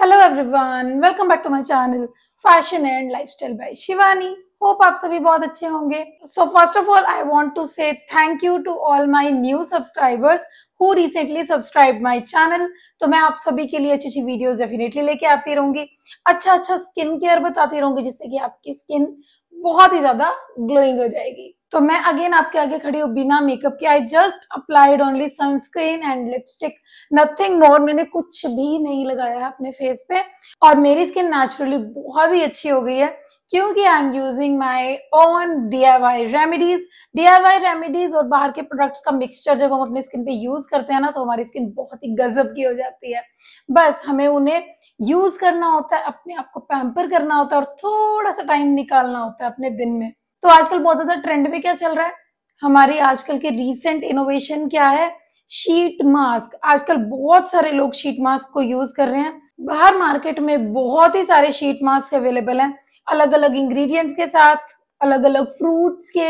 hello everyone welcome back to my channel fashion and lifestyle by Shivani hope आप सभी बहुत अच्छे होंगे so first of all I want to say thank you to all my new subscribers who recently subscribe my channel तो मैं आप सभी के लिए अच्छी अच्छी वीडियोस डेफिनेटली लेके आती रहूंगी अच्छा अच्छा स्किन केयर बताती रहूंगी जिससे कि आपकी स्किन बहुत ही ज्यादा ग्लोइंग हो जाएगी तो मैं अगेन आपके आगे खड़ी हूँ बिना मेकअप के I just applied only sunscreen and lipstick nothing more मैंने कुछ भी नहीं लगाया है अपने फेस पे और मेरी स्किन नेचुरली बहुत ही अच्छी हो गई है क्योंकि I am using my own D I Y remedies D I Y remedies और बाहर के प्रोडक्ट्स का मिक्सचर जब हम अपने स्किन पे यूज करते हैं ना तो हमारी स्किन बहुत ही गजब की हो जाती है बस हमें उन्हें यूज करना होता है अपने आप को पैम्पर करना होता है और थोड़ा सा टाइम निकालना होता है अपने दिन में तो आजकल बहुत ज्यादा ट्रेंड में क्या चल रहा है हमारी आजकल के रिसेंट इनोवेशन क्या है शीट मास्क आजकल बहुत सारे लोग शीट मास्क को यूज कर रहे हैं बाहर मार्केट में बहुत ही सारे शीट मास्क अवेलेबल हैं अलग अलग इंग्रेडिएंट्स के साथ अलग अलग फ्रूट्स के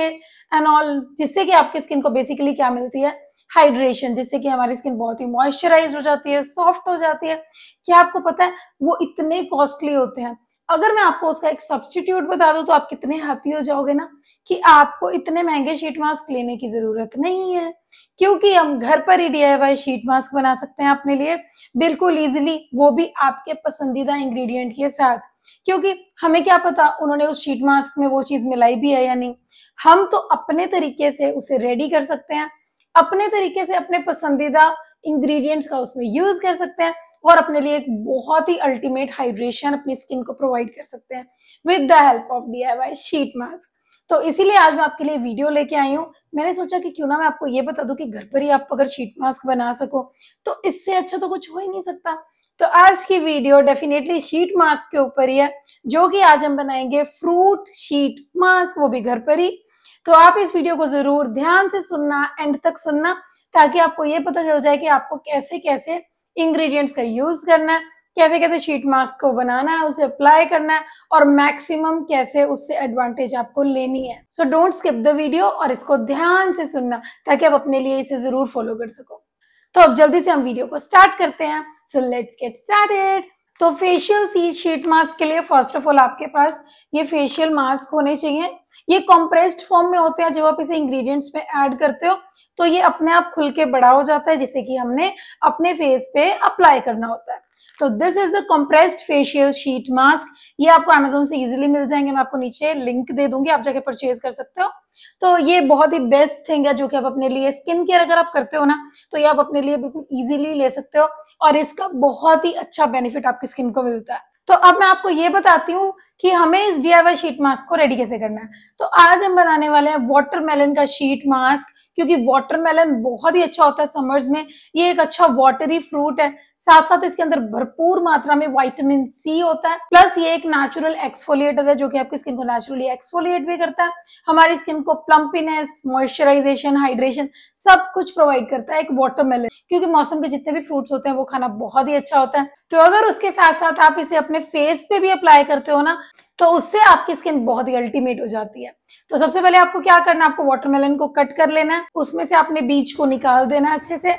एंड ऑल जिससे कि आपकी स्किन को बेसिकली क्या मिलती है हाइड्रेशन जिससे कि हमारी स्किन बहुत ही मॉइस्चराइज हो जाती है सॉफ्ट हो जाती है क्या आपको पता है वो इतने कॉस्टली होते हैं अगर मैं आपको उसका एक सब्सटीट्यूट बता दूं तो आप कितने हैप्पी हो जाओगे ना कि आपको इतने महंगे शीट मास्क लेने की जरूरत नहीं है क्योंकि हम घर पर ही डी शीट मास्क बना सकते हैं अपने लिए बिल्कुल इजीली वो भी आपके पसंदीदा इंग्रेडिएंट के साथ क्योंकि हमें क्या पता उन्होंने उस शीट मास्क में वो चीज मिलाई भी है या नहीं हम तो अपने तरीके से उसे रेडी कर सकते हैं अपने तरीके से अपने पसंदीदा इंग्रेडिएंट्स का उसमें यूज कर सकते हैं और अपने लिए एक बहुत ही अल्टीमेट हाइड्रेशन अपनी स्किन को प्रोवाइड कर सकते हैं with the help of D I Y sheet mask तो इसीलिए आज मैं आपके लिए वीडियो लेके आई हूँ मैंने सोचा कि क्यों ना मैं आपको ये बता दूं कि घर पर ही आप अगर शीट मास्क बना सको तो इससे अच्छा तो कुछ हो ही नहीं सकता तो आज की वीडियो डेफिनेटली शीट मास्क के ऊपर ही है जो कि आज हम बनाएंगे फ्रूट शीट मास्क वो भी घर पर ही तो आप इस वीडियो को जरूर ध्यान से सुनना एंड तक सुनना ताकि आपको ये पता चल जाए कि आपको कैसे कैसे इंग्रेडिएंट्स का यूज करना है कैसे कैसे शीट मास्क को बनाना है उसे अप्लाई करना है और मैक्सिमम कैसे उससे एडवांटेज आपको लेनी है so don't skip the video और इसको ध्यान से सुनना ताकि आप अपने लिए इसे जरूर फॉलो कर सको तो अब जल्दी से हम वीडियो को स्टार्ट करते हैं सो लेट्स गेट स्टार्टेड तो फेशियल शीट मास्क के लिए फर्स्ट ऑफ ऑल आपके पास ये फेशियल मास्क होने चाहिए ये कॉम्प्रेस्ड फॉर्म में होते हैं जब आप इसे इंग्रेडिएंट्स में ऐड करते हो तो ये अपने आप खुल के बड़ा हो जाता है जिसे कि हमने अपने फेस पे अप्लाई करना होता है तो this is the compressed facial sheet mask ये आपको अमेजोन से इजीली मिल जाएंगे मैं आपको नीचे लिंक दे दूंगी आप जाके परचेज कर सकते हो तो ये बहुत ही बेस्ट थिंग है जो कि आप अपने लिए स्किन केयर अगर आप करते हो ना तो ये आप अपने लिए बिल्कुल ईजिली ले सकते हो और इसका बहुत ही अच्छा बेनिफिट आपकी स्किन को मिलता है तो अब मैं आपको ये बताती हूँ कि हमें इस डी शीट मास्क को रेडी कैसे करना है तो आज हम बनाने वाले हैं वाटरमेलन का शीट मास्क क्योंकि वाटरमेलन बहुत ही अच्छा होता है समर्स में ये एक अच्छा वाटरी फ्रूट है साथ साथ इसके अंदर भरपूर मात्रा में वाइटामिन सी होता है प्लस ये एक नेचुरल एक्सफोलिएटर है जो कि आपकी स्किन को नेचुरली एक्सफोलिएट भी करता है हमारी स्किन को प्लम्पीनेस मॉइस्चराइजेशन हाइड्रेशन सब कुछ प्रोवाइड करता है एक वाटरमेलन क्योंकि मौसम के जितने भी फ्रूट्स होते हैं वो खाना बहुत ही अच्छा होता है तो अगर उसके साथ साथ आप इसे अपने फेस पे भी अप्लाई करते हो ना तो उससे आपकी स्किन बहुत ही अल्टीमेट हो जाती है तो सबसे पहले आपको क्या करना है आपको वाटरमेलन को कट कर लेना है उसमें से आपने बीज को निकाल देना है अच्छे से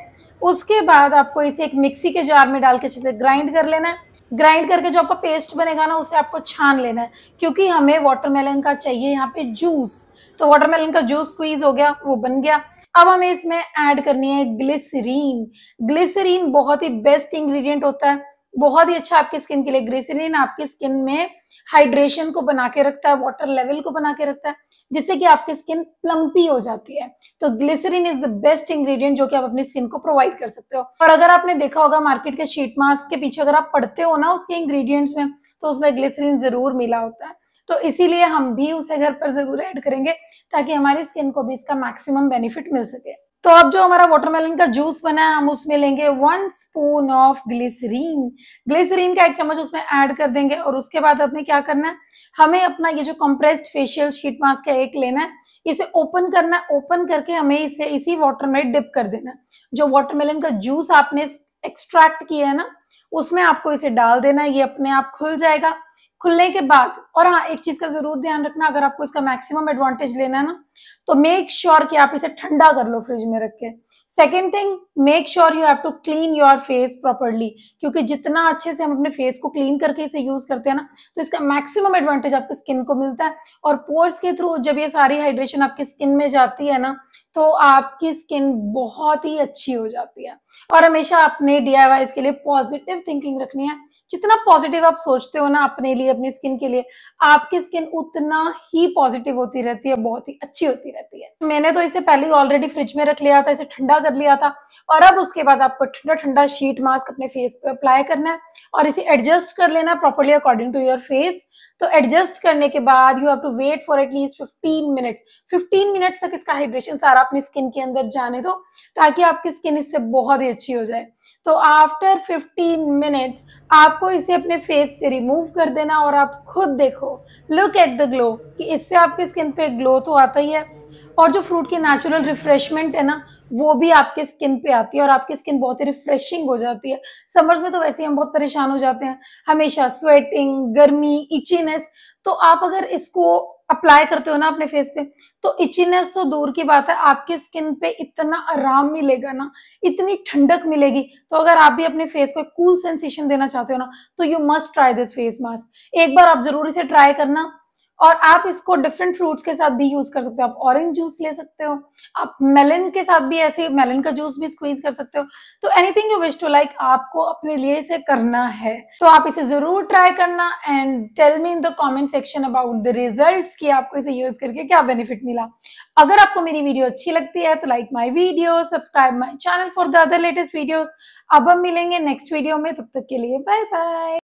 उसके बाद आपको इसे एक मिक्सी के जार में डाल के अच्छे से ग्राइंड कर लेना है ग्राइंड करके जो आपका पेस्ट बनेगा ना उसे आपको छान लेना है क्योंकि हमें वाटरमेलन का चाहिए यहाँ पे जूस तो वाटरमेलन का जूस क्वीज हो गया वो बन गया अब हमें इसमें ऐड करनी है ग्लिसरीन ग्लिसरीन बहुत ही बेस्ट इंग्रेडिएंट होता है बहुत ही अच्छा आपकी स्किन के लिए ग्लिसरीन आपकी स्किन में हाइड्रेशन को बना के रखता है वाटर लेवल को बना के रखता है जिससे कि आपकी स्किन प्लम्पी हो जाती है तो glycerine is the best ingredient जो कि आप अपनी स्किन को प्रोवाइड कर सकते हो और अगर आपने देखा होगा मार्केट के शीट मास्क के पीछे अगर आप पढ़ते हो ना उसके इंग्रेडिएंट्स में तो उसमें ग्लिसरीन जरूर मिला होता है तो इसीलिए हम भी उसे घर पर जरूर ऐड करेंगे ताकि हमारी स्किन को भी इसका मैक्सिमम बेनिफिट मिल सके तो अब जो हमारा वाटरमेलन का जूस बना है हम उसमें लेंगे one spoon of glycerine glycerine का एक चम्मच उसमें ऐड कर देंगे और उसके बाद हमें क्या करना है हमें अपना ये जो कंप्रेस्ड फेशियल शीट मास्क है एक लेना है इसे ओपन करना है ओपन करके हमें इसे इसी वाटर में डिप कर देना जो वाटरमेलन का जूस आपने एक्सट्रैक्ट किया है ना उसमें आपको इसे डाल देना ये अपने आप खुल जाएगा खुलने के बाद और हाँ एक चीज का जरूर ध्यान रखना अगर आपको इसका मैक्सिमम एडवांटेज लेना है ना तो मेक श्योर sure कि आप इसे ठंडा कर लो फ्रिज में रख के second thing make sure you have to clean your face properly क्योंकि जितना अच्छे से हम अपने फेस को क्लीन करके इसे यूज करते हैं ना तो इसका मैक्सिमम एडवांटेज आपकी स्किन को मिलता है और पोर्स के थ्रू जब ये सारी हाइड्रेशन आपकी स्किन में जाती है ना तो आपकी स्किन बहुत ही अच्छी हो जाती है और हमेशा अपने डी के लिए पॉजिटिव थिंकिंग रखनी है जितना पॉजिटिव आप सोचते हो ना अपने लिए अपनी स्किन के लिए आपकी स्किन उतना ही पॉजिटिव होती रहती है बहुत ही अच्छी होती रहती है मैंने तो इसे पहले ऑलरेडी फ्रिज में रख लिया था इसे ठंडा कर लिया था और अब उसके बाद आपको ठंडा ठंडा शीट मास्क अपने फेस पे अप्लाई करना है और इसे एडजस्ट कर लेना properly according to your face तो एडजस्ट करने के बाद you have to wait for at least fifteen minutes fifteen minutes तक इसका हाइड्रेशन सारा अपनी स्किन के अंदर जाने दो ताकि आपकी स्किन इससे बहुत ही अच्छी हो जाए तो आफ्टर फिफ्टीन मिनट्स आपको इसे अपने फेस से रिमूव कर देना और आप खुद देखो लुक एट द ग्लो कि इससे आपकी स्किन पे ग्लो तो आता ही है और जो फ्रूट की नेचुरल रिफ्रेशमेंट है ना वो भी आपके स्किन पे आती है और आपकी स्किन बहुत ही रिफ्रेशिंग हो जाती है समर्स में तो वैसे ही हम बहुत परेशान हो जाते हैं हमेशा स्वेटिंग गर्मी इचीनेस तो आप अगर इसको अप्लाई करते हो ना अपने फेस पे तो इचीनेस तो दूर की बात है आपकी स्किन पे इतना आराम मिलेगा ना इतनी ठंडक मिलेगी तो अगर आप भी अपने फेस को कूल सेंसेशन देना चाहते हो ना तो you must try this face mask एक बार आप जरूर इसे ट्राई करना और आप इसको डिफरेंट फ्रूट्स के साथ भी यूज कर सकते हो आप ऑरेंज जूस ले सकते हो आप मेलन के साथ भी ऐसे मेलन का जूस भी स्क्वीज कर सकते हो तो anything you wish to like आपको अपने लिए इसे करना है तो आप इसे जरूर ट्राई करना and tell me in the comment section about the result की आपको इसे यूज करके क्या बेनिफिट मिला अगर आपको मेरी वीडियो अच्छी लगती है तो like my video subscribe my channel for the other latest video अब हम मिलेंगे नेक्स्ट वीडियो में तब तक के लिए बाय बाय